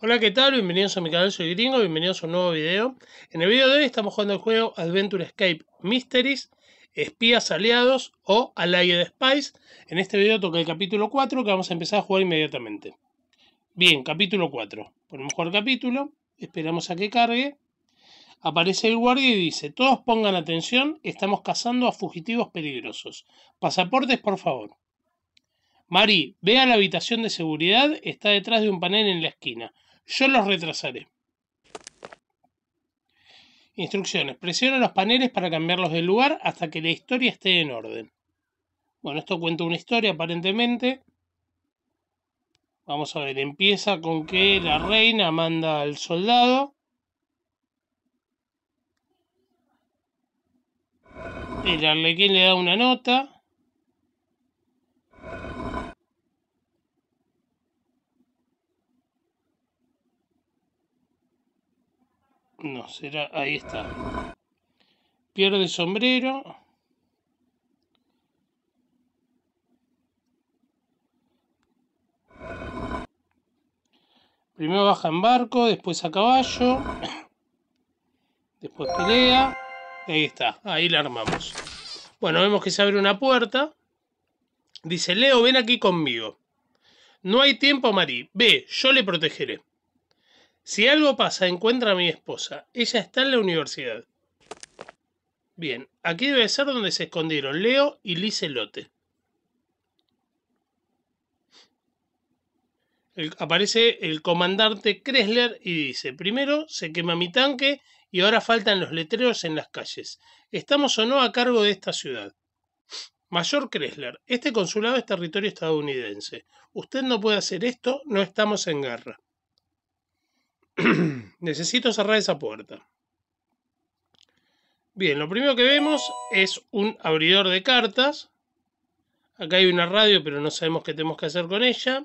Hola, ¿qué tal? Bienvenidos a mi canal, soy Gringo, bienvenidos a un nuevo video. En el video de hoy estamos jugando el juego Adventure Escape Mysteries, Espías Aliados o de Spies. En este video toca el capítulo 4 que vamos a empezar a jugar inmediatamente. Bien, capítulo 4. Ponemos jugar capítulo, esperamos a que cargue. Aparece el guardia y dice, todos pongan atención, estamos cazando a fugitivos peligrosos. Pasaportes, por favor. Mari, ve a la habitación de seguridad, está detrás de un panel en la esquina. Yo los retrasaré. Instrucciones. Presiona los paneles para cambiarlos de lugar hasta que la historia esté en orden. Bueno, esto cuenta una historia aparentemente. Vamos a ver, empieza con que la reina manda al soldado. El arlequín le da una nota. ahí está. Pierde sombrero. Primero baja en barco, después a caballo, después pelea. Ahí está, ahí la armamos. Bueno, vemos que se abre una puerta. Dice, Leo, ven aquí conmigo. No hay tiempo, Mari. Ve, yo le protegeré. Si algo pasa, encuentra a mi esposa. Ella está en la universidad. Bien, aquí debe ser donde se escondieron Leo y Liselote. Lote. aparece el comandante Kressler y dice, primero se quema mi tanque y ahora faltan los letreros en las calles. Estamos o no a cargo de esta ciudad. Mayor Kressler, este consulado es territorio estadounidense. Usted no puede hacer esto, no estamos en guerra. Necesito cerrar esa puerta. Bien, lo primero que vemos es un abridor de cartas. Acá hay una radio, pero no sabemos qué tenemos que hacer con ella.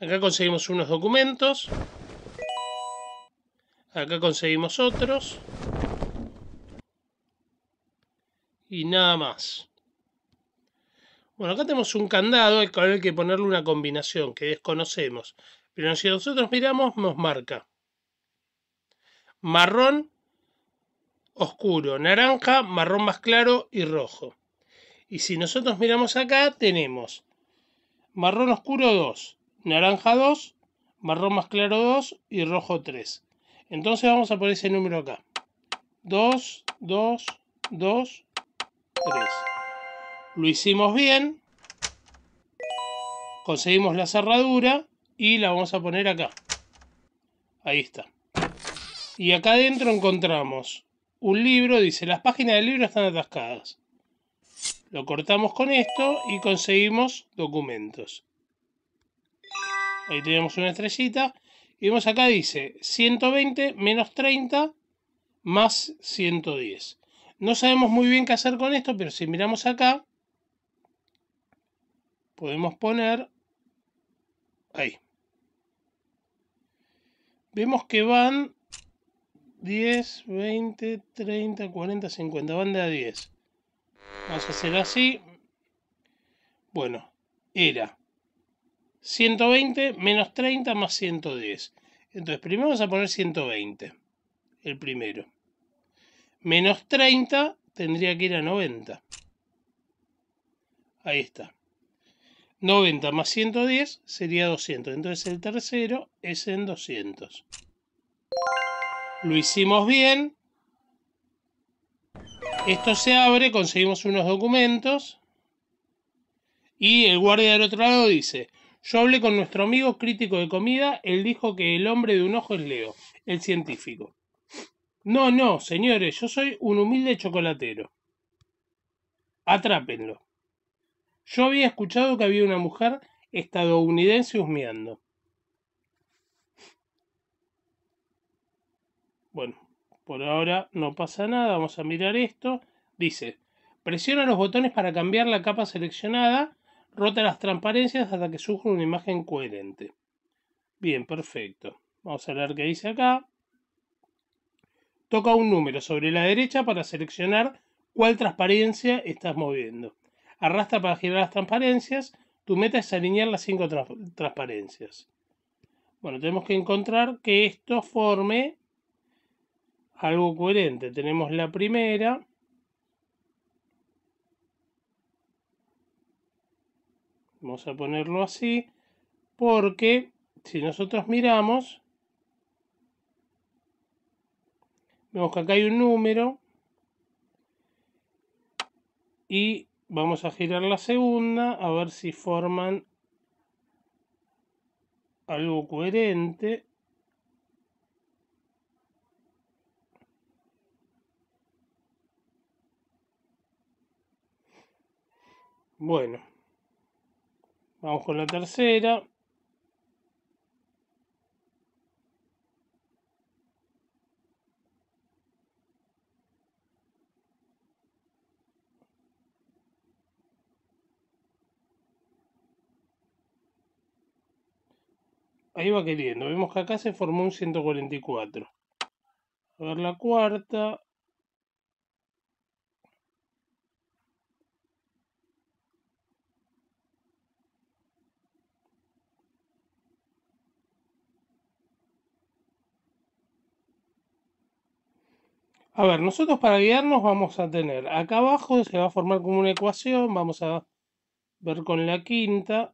Acá conseguimos unos documentos. Acá conseguimos otros. Y nada más. Bueno, acá tenemos un candado al cual hay que ponerle una combinación que desconocemos. Pero si nosotros miramos, nos marca. Marrón oscuro, naranja, marrón más claro y rojo. Y si nosotros miramos acá, tenemos marrón oscuro 2, naranja 2, marrón más claro 2 y rojo 3. Entonces vamos a poner ese número acá. 2, 2, 2, 3. Lo hicimos bien. Conseguimos la cerradura y la vamos a poner acá. Ahí está. Y acá adentro encontramos un libro, dice, las páginas del libro están atascadas. Lo cortamos con esto y conseguimos documentos. Ahí tenemos una estrellita. Y vemos acá dice 120 menos 30 más 110. No sabemos muy bien qué hacer con esto, pero si miramos acá, podemos poner ahí. Vemos que van 10, 20, 30, 40, 50. Van de a 10. Vamos a hacer así. Bueno, era 120 menos 30 más 110. Entonces, primero vamos a poner 120. El primero. Menos 30 tendría que ir a 90. Ahí está. 90 más 110 sería 200. Entonces el tercero es en 200. Lo hicimos bien. Esto se abre, conseguimos unos documentos. Y el guardia del otro lado dice, yo hablé con nuestro amigo crítico de comida, él dijo que el hombre de un ojo es Leo, el científico. No, no, señores, yo soy un humilde chocolatero. Atrápenlo. Yo había escuchado que había una mujer estadounidense husmeando. Bueno, por ahora no pasa nada, vamos a mirar esto. Dice, presiona los botones para cambiar la capa seleccionada, rota las transparencias hasta que surja una imagen coherente. Bien, perfecto. Vamos a ver qué dice acá. Toca un número sobre la derecha para seleccionar cuál transparencia estás moviendo. Arrastra para girar las transparencias. Tu meta es alinear las cinco transparencias. Bueno, tenemos que encontrar que esto forme algo coherente. Tenemos la primera. Vamos a ponerlo así. Porque si nosotros miramos, vemos que acá hay un número. Y vamos a girar la segunda a ver si forman algo coherente. Bueno, vamos con la tercera. ahí va queriendo. Vemos que acá se formó un 144. A ver la cuarta. A ver, nosotros para guiarnos vamos a tener acá abajo se va a formar como una ecuación, vamos a ver con la quinta.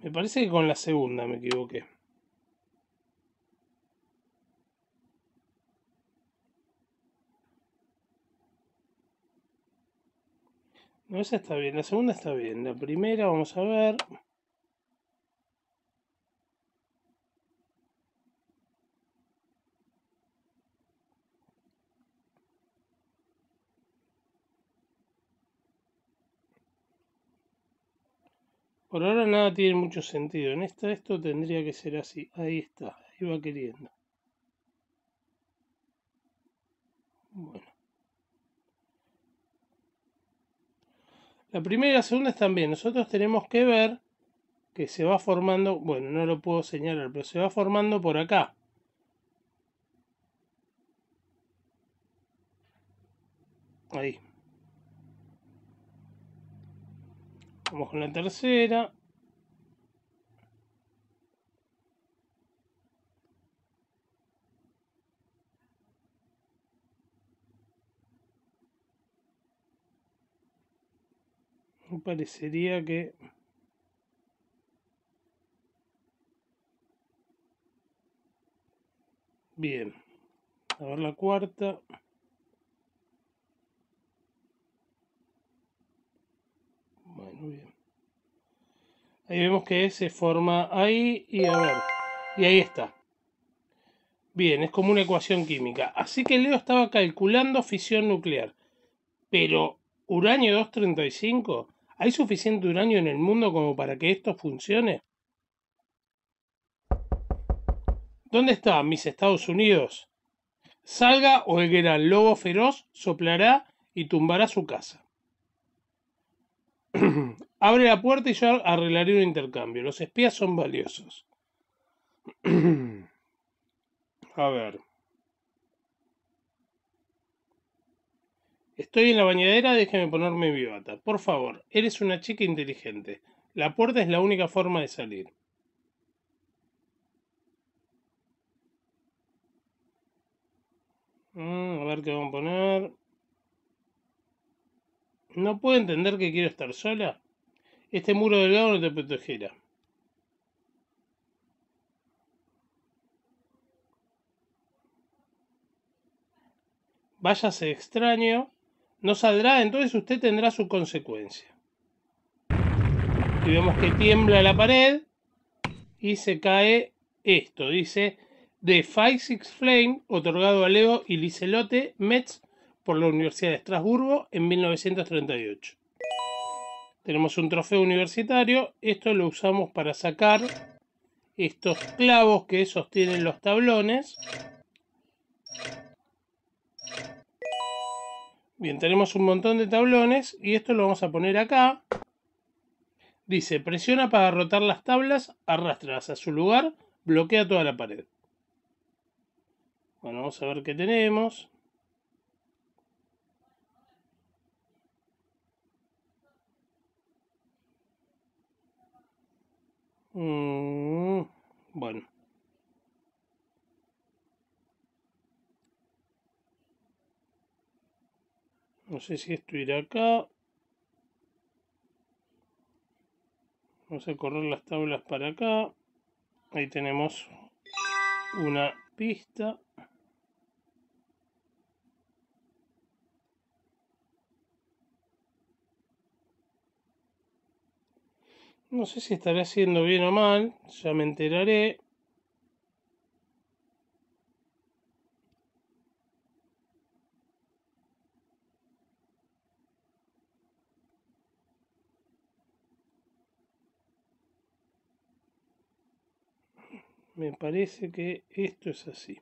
Me parece que con la segunda me equivoqué. No, esa está bien, la segunda está bien. La primera, vamos a ver. Por ahora nada tiene mucho sentido. En esta esto tendría que ser así. Ahí está. Ahí va queriendo. Bueno. La primera y la segunda están bien. Nosotros tenemos que ver que se va formando. Bueno, no lo puedo señalar, pero se va formando por acá. Ahí. Vamos con la tercera. Me parecería que bien a ver la cuarta Ahí vemos que se forma ahí y a ver. Y ahí está. Bien, es como una ecuación química. Así que Leo estaba calculando fisión nuclear. Pero, ¿uranio 235? ¿Hay suficiente uranio en el mundo como para que esto funcione? ¿Dónde está, mis Estados Unidos? Salga o el gran lobo feroz soplará y tumbará su casa. Abre la puerta y yo arreglaré un intercambio. Los espías son valiosos. A ver. Estoy en la bañadera, déjeme ponerme mi Por favor, eres una chica inteligente. La puerta es la única forma de salir. Mm, a ver qué vamos a poner. No puedo entender que quiero estar sola. Este muro delgado no te protegerá. Váyase extraño, no saldrá, entonces usted tendrá su consecuencia. Y vemos que tiembla la pared y se cae esto. Dice, de Five Six Flame, otorgado a Leo y Licelote Metz por la Universidad de Estrasburgo en 1938. Tenemos un trofeo universitario. Esto lo usamos para sacar estos clavos que sostienen los tablones. Bien, tenemos un montón de tablones y esto lo vamos a poner acá. Dice, presiona para rotar las tablas, arrastralas a su lugar, bloquea toda la pared. Bueno, vamos a ver qué tenemos. Mm, bueno. No sé si esto irá acá. Vamos a correr las tablas para acá. Ahí tenemos una pista. No sé si estaré haciendo bien o mal, ya me enteraré. Me parece que esto es así.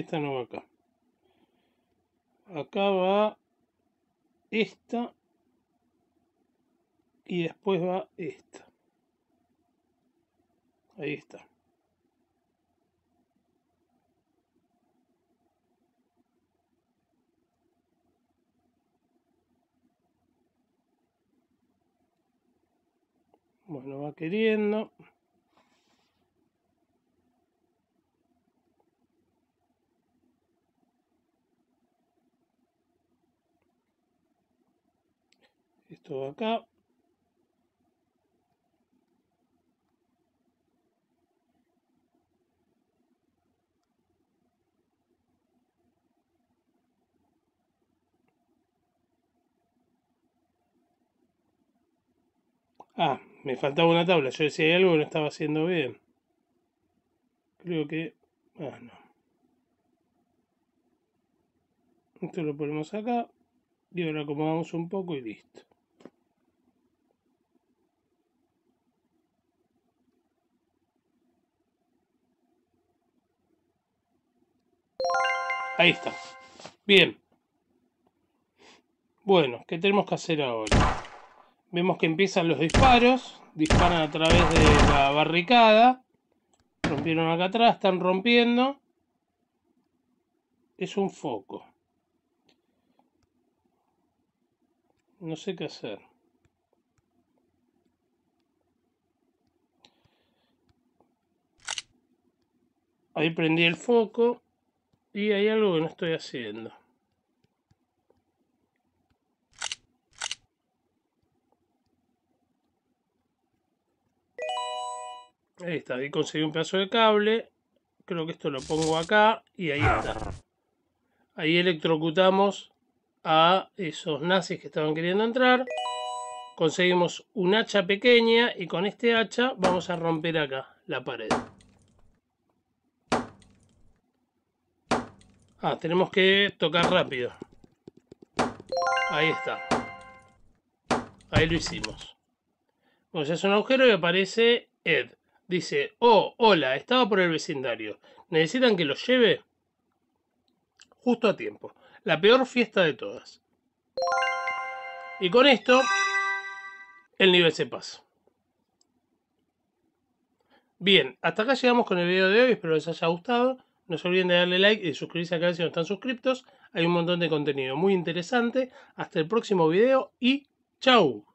Esta no va acá. Acá va esta. Y después va esta. Ahí está. Bueno, va queriendo. acá. Ah, me faltaba una tabla. Yo decía algo que no estaba haciendo bien. Creo que... Ah, no. Esto lo ponemos acá. Y ahora acomodamos un poco y listo. Ahí está. Bien. Bueno, ¿qué tenemos que hacer ahora? Vemos que empiezan los disparos. Disparan a través de la barricada. Rompieron acá atrás, están rompiendo. Es un foco. No sé qué hacer. Ahí prendí el foco. Y hay algo que no estoy haciendo. Ahí está, ahí conseguí un pedazo de cable. Creo que esto lo pongo acá y ahí está. Ahí electrocutamos a esos nazis que estaban queriendo entrar. Conseguimos un hacha pequeña y con este hacha vamos a romper acá la pared. Ah, tenemos que tocar rápido. Ahí está. Ahí lo hicimos. Bueno, es un agujero y aparece Ed. Dice, oh, hola, estaba por el vecindario. ¿Necesitan que los lleve? Justo a tiempo. La peor fiesta de todas. Y con esto, el nivel se pasa. Bien, hasta acá llegamos con el video de hoy. Espero les haya gustado. No se olviden de darle like y suscribirse acá si no están suscriptos. Hay un montón de contenido muy interesante. Hasta el próximo video y chao.